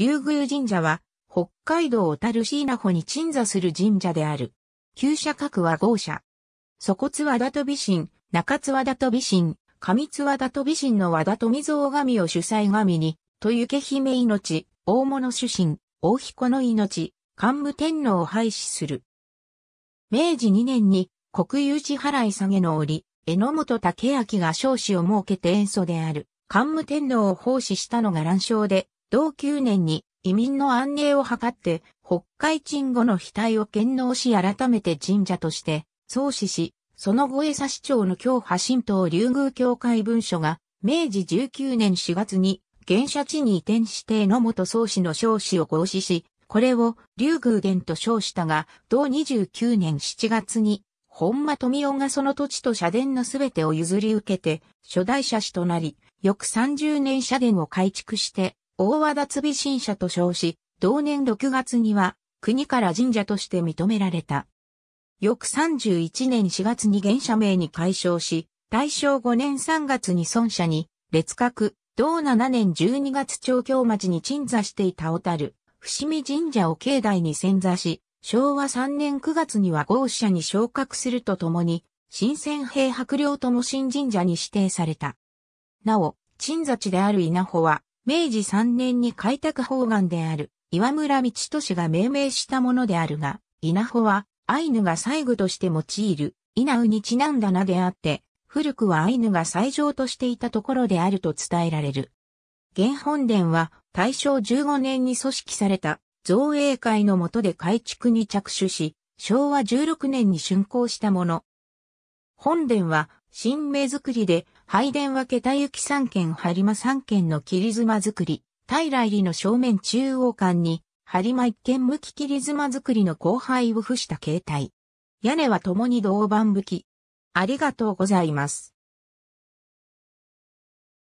竜宮神社は、北海道小樽市稲穂に鎮座する神社である。旧社格は豪社。祖津和田と美神、中津和田と美神、上津和田と美神の和田富蔵神を主催神に、豊受姫命、大物主神、大彦の命、桓武天皇を廃止する。明治2年に国有地払い下げの折、榎本武明が少子を設けて演奏である、桓武天皇を奉仕したのが乱章で、同9年に移民の安寧を図って、北海鎮後の額を献納し改めて神社として創始し、その後江差市長の京派神道竜宮教会文書が、明治19年4月に、現社地に移転して野本創氏の少子を合祀し、これを竜宮殿と称したが、同29年7月に、本間富夫がその土地と社殿のすべてを譲り受けて、初代社氏となり、翌30年社殿を改築して、大和田備神社と称し、同年6月には国から神社として認められた。翌31年4月に原社名に改称し、大正5年3月に孫社に、列閣、同7年12月長京町に鎮座していた小樽、伏見神社を境内に潜座し、昭和3年9月には豪社に昇格するとともに、新鮮平白領とも新神社に指定された。なお、鎮座地である稲穂は、明治3年に開拓方眼である岩村道俊が命名したものであるが、稲穂はアイヌが細具として用いる稲ウにちなんだ名であって、古くはアイヌが斎場としていたところであると伝えられる。原本殿は大正15年に組織された造営会の下で改築に着手し、昭和16年に竣工したもの。本殿は新芽作りで、拝殿は桁行き三軒張間三軒の切妻作り、平入りの正面中央間に、張間一軒向き切妻作りの後輩を付した形態。屋根は共に銅板向き。ありがとうございます。